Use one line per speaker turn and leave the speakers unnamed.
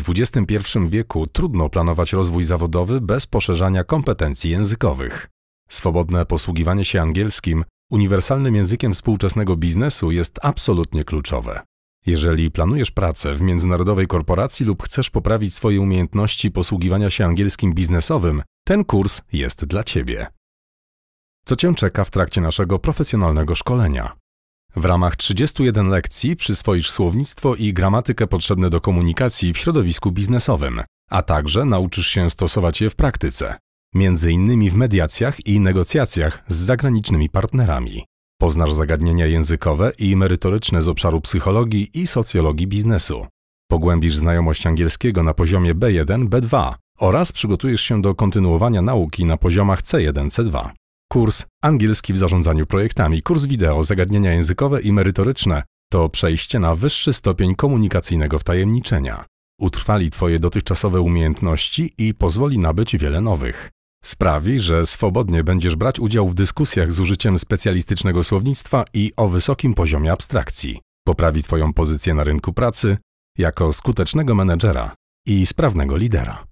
W XXI wieku trudno planować rozwój zawodowy bez poszerzania kompetencji językowych. Swobodne posługiwanie się angielskim, uniwersalnym językiem współczesnego biznesu jest absolutnie kluczowe. Jeżeli planujesz pracę w międzynarodowej korporacji lub chcesz poprawić swoje umiejętności posługiwania się angielskim biznesowym, ten kurs jest dla Ciebie. Co Cię czeka w trakcie naszego profesjonalnego szkolenia? W ramach 31 lekcji przyswoisz słownictwo i gramatykę potrzebne do komunikacji w środowisku biznesowym, a także nauczysz się stosować je w praktyce, między innymi w mediacjach i negocjacjach z zagranicznymi partnerami. Poznasz zagadnienia językowe i merytoryczne z obszaru psychologii i socjologii biznesu. Pogłębisz znajomość angielskiego na poziomie B1, B2 oraz przygotujesz się do kontynuowania nauki na poziomach C1, C2. Kurs Angielski w zarządzaniu projektami, kurs wideo, zagadnienia językowe i merytoryczne to przejście na wyższy stopień komunikacyjnego wtajemniczenia. Utrwali Twoje dotychczasowe umiejętności i pozwoli nabyć wiele nowych. Sprawi, że swobodnie będziesz brać udział w dyskusjach z użyciem specjalistycznego słownictwa i o wysokim poziomie abstrakcji. Poprawi Twoją pozycję na rynku pracy jako skutecznego menedżera i sprawnego lidera.